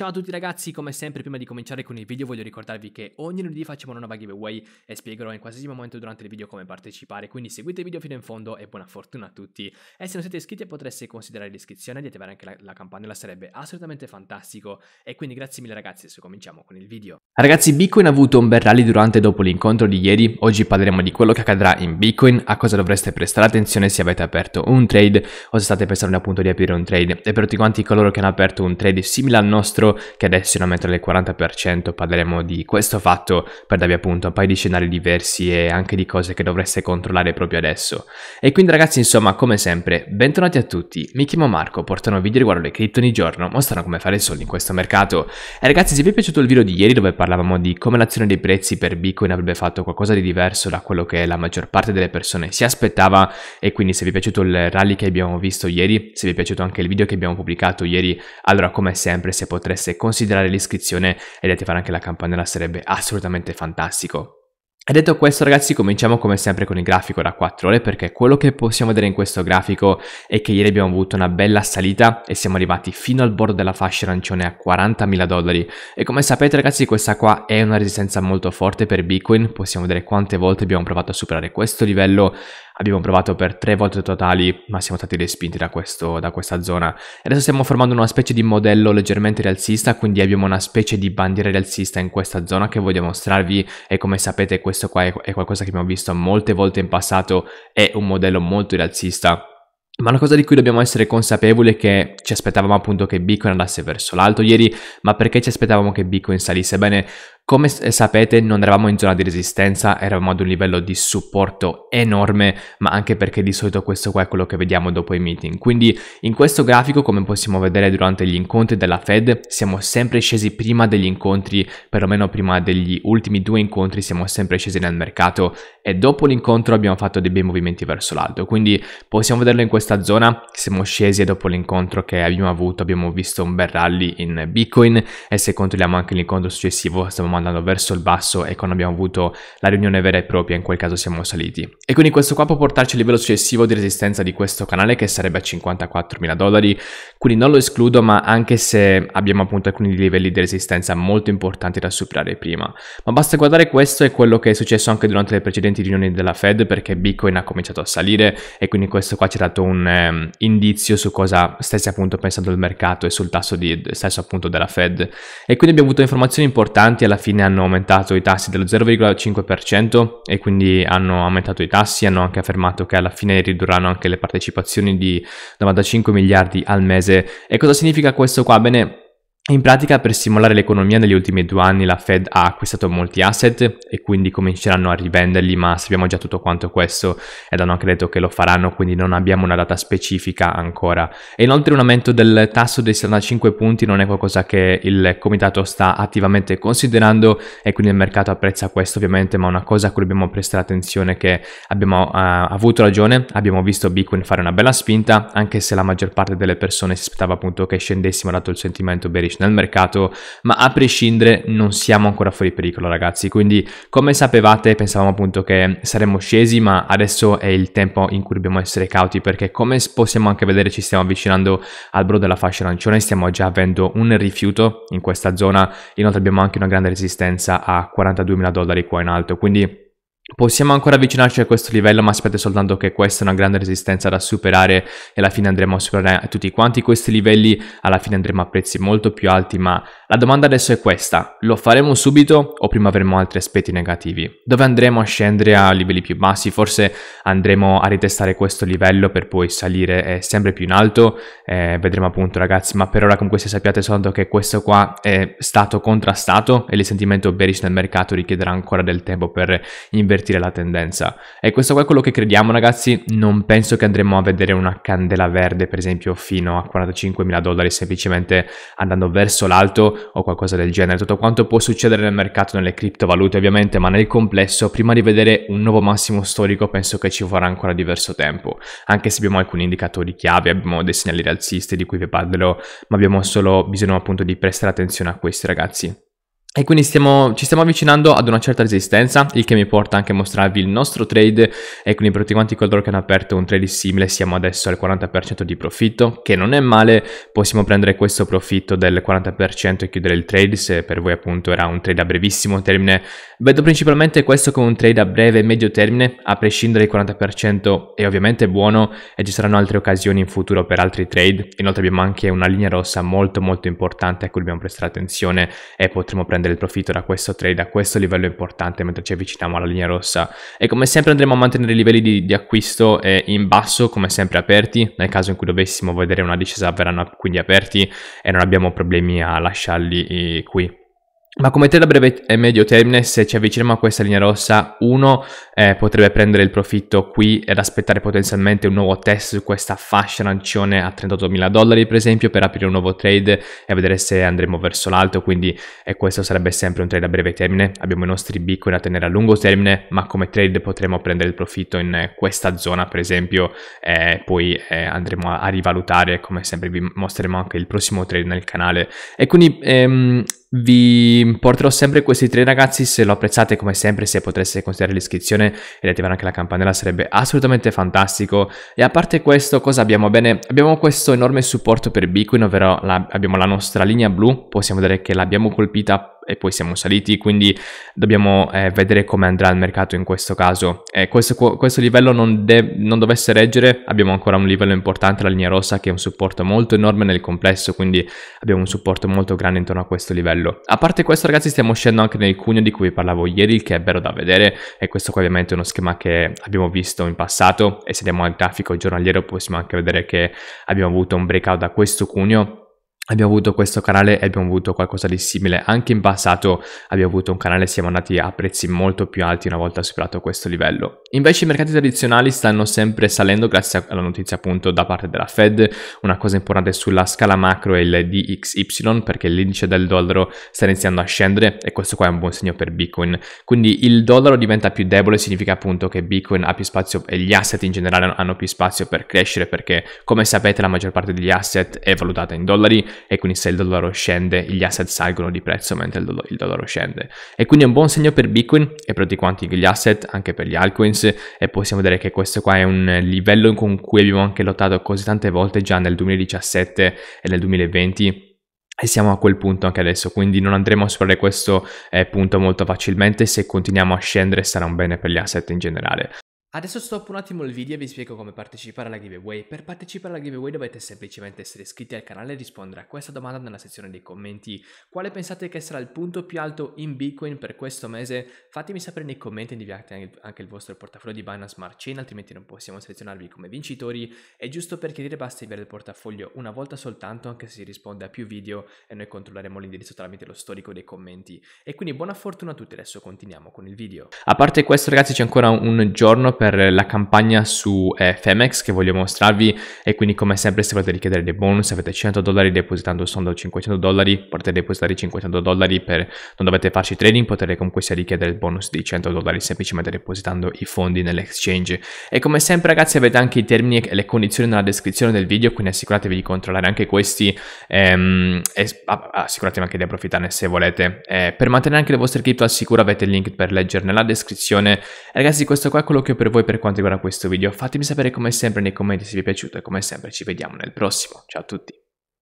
Ciao a tutti ragazzi, come sempre prima di cominciare con il video voglio ricordarvi che ogni lunedì facciamo una nuova giveaway e spiegherò in qualsiasi momento durante il video come partecipare, quindi seguite il video fino in fondo e buona fortuna a tutti. E se non siete iscritti potreste considerare l'iscrizione e di attivare anche la, la campanella, sarebbe assolutamente fantastico. E quindi grazie mille ragazzi, adesso cominciamo con il video. Ragazzi, Bitcoin ha avuto un bel rally durante e dopo l'incontro di ieri, oggi parleremo di quello che accadrà in Bitcoin, a cosa dovreste prestare attenzione se avete aperto un trade o se state pensando appunto di aprire un trade. E per tutti quanti coloro che hanno aperto un trade simile al nostro, dentro, che adesso è una metà del 40%, parleremo di questo fatto per darvi appunto un paio di scenari diversi e anche di cose che dovreste controllare proprio adesso. E quindi ragazzi insomma come sempre, bentornati a tutti, mi chiamo Marco, portano video riguardo le cripto ogni giorno, mostrano come fare soldi in questo mercato. E ragazzi se vi è piaciuto il video di ieri dove parlavamo di come l'azione dei prezzi per Bitcoin avrebbe fatto qualcosa di diverso da quello che la maggior parte delle persone si aspettava e quindi se vi è piaciuto il rally che abbiamo visto ieri, se vi è piaciuto anche il video che abbiamo pubblicato ieri, allora come sempre se potreste potesse considerare l'iscrizione e attivare anche la campanella sarebbe assolutamente fantastico. E detto questo ragazzi cominciamo come sempre con il grafico da 4 ore perché quello che possiamo vedere in questo grafico è che ieri abbiamo avuto una bella salita e siamo arrivati fino al bordo della fascia arancione a 40.000 dollari e come sapete ragazzi questa qua è una resistenza molto forte per Bitcoin, possiamo vedere quante volte abbiamo provato a superare questo livello abbiamo provato per tre volte totali ma siamo stati respinti da, questo, da, questa zona e adesso stiamo formando una specie di modello leggermente rialzista quindi abbiamo una specie di bandiera rialzista in questa zona che voglio mostrarvi e come sapete questo questo qua è, è qualcosa che abbiamo visto molte volte in passato, è un modello molto rialzista ma una cosa di cui dobbiamo essere consapevoli è che ci aspettavamo appunto che Bitcoin andasse verso l'alto ieri, ma perché ci aspettavamo che Bitcoin salisse? Bene, come eh, sapete non eravamo in zona di resistenza, eravamo ad un livello di supporto enorme, ma anche perché di solito questo qua è quello che vediamo dopo i meeting. Quindi in questo grafico, come possiamo vedere durante gli incontri della Fed, siamo sempre scesi prima degli incontri, perlomeno prima degli ultimi due incontri siamo sempre scesi nel mercato e dopo l'incontro abbiamo fatto dei bei movimenti verso l'alto. Quindi possiamo vederlo in questa zona, siamo scesi e dopo l'incontro che abbiamo avuto abbiamo visto un bel rally in Bitcoin e se controlliamo anche l'incontro successivo stavamo andando verso il basso e quando abbiamo avuto la riunione vera e propria in quel caso siamo saliti. E quindi questo qua può portarci al livello successivo di resistenza di questo canale che sarebbe a 54.000 dollari, quindi non lo escludo ma anche se abbiamo appunto alcuni livelli di resistenza molto importanti da superare prima. Ma basta guardare questo e quello che è successo anche durante le precedenti riunioni della Fed perché Bitcoin ha cominciato a salire e quindi questo qua ci ha dato un um, indizio su cosa stesse appunto pensando il mercato e sul tasso di, stesso appunto della Fed. E quindi abbiamo avuto informazioni importanti alla fine fine hanno aumentato i tassi dello 0,5% e quindi hanno aumentato i tassi, hanno anche affermato che alla fine ridurranno anche le partecipazioni di 95 miliardi al mese. E cosa significa questo qua? Bene, in pratica per stimolare l'economia negli ultimi due anni la Fed ha acquistato molti asset e quindi cominceranno a rivenderli, ma sappiamo già tutto quanto questo ed hanno anche detto che lo faranno, quindi non abbiamo una data specifica ancora. E inoltre un aumento del tasso dei 75 punti non è qualcosa che il comitato sta attivamente considerando e quindi il mercato apprezza questo ovviamente, ma una cosa a cui dobbiamo prestare attenzione è che abbiamo uh, avuto ragione, abbiamo visto Bitcoin fare una bella spinta, anche se la maggior parte delle persone si aspettava appunto che scendessimo dato il sentimento bearish consolidation al mercato, ma a prescindere non siamo ancora fuori pericolo ragazzi, quindi come sapevate pensavamo appunto che saremmo scesi, ma adesso è il tempo in cui dobbiamo essere cauti perché come possiamo anche vedere ci stiamo avvicinando al bro della fascia arancione, stiamo già avendo un rifiuto in questa zona, inoltre abbiamo anche una grande resistenza a 42.000 dollari qua in alto, quindi Possiamo ancora avvicinarci a questo livello, ma aspetta soltanto che questa è una grande resistenza da superare e alla fine andremo a superare tutti quanti questi livelli, alla fine andremo a prezzi molto più alti, ma la domanda adesso è questa, lo faremo subito o prima avremo altri aspetti negativi? Dove andremo a scendere a livelli più bassi? Forse andremo a ritestare questo livello per poi salire eh, sempre più in alto, eh, vedremo appunto ragazzi, ma per ora comunque se sappiate soltanto che questo qua è stato contrastato e il sentimento bearish nel mercato richiederà ancora del tempo per invertire invertire la tendenza. E questo qua è quello che crediamo ragazzi, non penso che andremo a vedere una candela verde per esempio fino a 45.000 dollari semplicemente andando verso l'alto o qualcosa del genere, tutto quanto può succedere nel mercato nelle criptovalute ovviamente, ma nel complesso prima di vedere un nuovo massimo storico penso che ci vorrà ancora diverso tempo, anche se abbiamo alcuni indicatori chiave, abbiamo dei segnali rialzisti di cui vi parlerò, ma abbiamo solo bisogno appunto di prestare attenzione a questi ragazzi. E quindi stiamo, ci stiamo avvicinando ad una certa resistenza, il che mi porta anche a mostrarvi il nostro trade e quindi per tutti quanti coloro che hanno aperto un trade simile siamo adesso al 40% di profitto, che non è male, possiamo prendere questo profitto del 40% e chiudere il trade se per voi appunto era un trade a brevissimo termine. Vedo principalmente questo come un trade a breve e medio termine, a prescindere dal 40% è ovviamente buono e ci saranno altre occasioni in futuro per altri trade, inoltre abbiamo anche una linea rossa molto molto importante a cui dobbiamo prestare attenzione e potremo prendere prendere il profitto da questo trade, a questo livello importante mentre ci avviciniamo alla linea rossa. E come sempre andremo a mantenere i livelli di, di acquisto eh, in basso, come sempre aperti, nel caso in cui dovessimo vedere una discesa verranno quindi aperti e non abbiamo problemi a lasciarli eh, qui. Ma come te a breve e medio termine, se ci avviciniamo a questa linea rossa, uno eh, potrebbe prendere il profitto qui ed aspettare potenzialmente un nuovo test su questa fascia arancione a 38.000 dollari per esempio per aprire un nuovo trade e vedere se andremo verso l'alto, quindi eh, questo sarebbe sempre un trade a breve termine. Abbiamo i nostri bitcoin da tenere a lungo termine, ma come trade potremmo prendere il profitto in eh, questa zona per esempio e eh, poi eh, andremo a, rivalutare, come sempre vi mostreremo anche il prossimo trade nel canale. E quindi ehm, vi porterò sempre questi tre ragazzi, se lo apprezzate come sempre, se potreste considerare l'iscrizione ed attivare anche la campanella sarebbe assolutamente fantastico. E a parte questo, cosa abbiamo? Bene, abbiamo questo enorme supporto per Bitcoin, ovvero la, abbiamo la nostra linea blu, possiamo dire che l'abbiamo colpita e poi siamo saliti, quindi dobbiamo eh, vedere come andrà il mercato in questo caso. Eh, questo, questo, livello non, de- non, dovesse reggere, abbiamo ancora un livello importante, la linea rossa, che è un supporto molto enorme nel complesso, quindi abbiamo un supporto molto grande intorno a questo livello. A parte questo ragazzi stiamo uscendo anche nel cugno di cui vi parlavo ieri, il che è bello da vedere e questo qua ovviamente è uno schema che abbiamo visto in passato e se andiamo al grafico giornaliero possiamo anche vedere che abbiamo avuto un breakout da questo cugno Abbiamo avuto questo canale e abbiamo avuto qualcosa di simile. Anche in passato abbiamo avuto un canale e siamo andati a prezzi molto più alti una volta superato questo livello. Invece i mercati tradizionali stanno sempre salendo grazie alla notizia appunto da parte della Fed. Una cosa importante sulla scala macro è il DXY perché l'indice del dollaro sta iniziando a scendere e questo qua è un buon segno per Bitcoin. Quindi il dollaro diventa più debole, significa appunto che Bitcoin ha più spazio e gli asset in generale hanno più spazio per crescere perché come sapete la maggior parte degli asset è valutata in dollari e quindi se il dollaro scende gli asset salgono di prezzo mentre il, do- il dollaro scende. E quindi è un buon segno per Bitcoin e per tutti quanti gli asset, anche per gli altcoins e possiamo vedere che questo qua è un livello con cui abbiamo anche lottato così tante volte già nel 2017 e nel 2020 e siamo a quel punto anche adesso, quindi non andremo a superare questo eh, punto molto facilmente, se continuiamo a scendere sarà un bene per gli asset in generale. Adesso stop un attimo il video e vi spiego come partecipare alla giveaway. Per partecipare alla giveaway dovete semplicemente essere iscritti al canale e rispondere a questa domanda nella sezione dei commenti. Quale pensate che sarà il punto più alto in Bitcoin per questo mese? Fatemi sapere nei commenti e inviate anche il vostro portafoglio di Binance Smart Chain, altrimenti non possiamo selezionarvi come vincitori. E giusto per chiedere basta inviare il portafoglio una volta soltanto, anche se si risponde a più video e noi controlleremo l'indirizzo tramite lo storico dei commenti. E quindi buona fortuna a tutti, adesso continuiamo con il video. A parte questo ragazzi c'è ancora un giorno per la campagna su eh, Femex che voglio mostrarvi e quindi come sempre se volete richiedere dei bonus avete 100 dollari depositando sono 500 dollari potete depositare 500 dollari per non dovete farci trading potete comunque sia richiedere il bonus di 100 dollari semplicemente depositando i fondi nell'exchange e come sempre ragazzi avete anche i termini e le condizioni nella descrizione del video quindi assicuratevi di controllare anche questi ehm, e assicuratevi anche di approfittarne se volete eh, per mantenere anche le vostre cripto al sicuro avete il link per leggere nella descrizione ragazzi questo qua è quello che ho per per voi per quanto riguarda questo video. Fatemi sapere come sempre nei commenti se vi è piaciuto e come sempre ci vediamo nel prossimo. Ciao a tutti!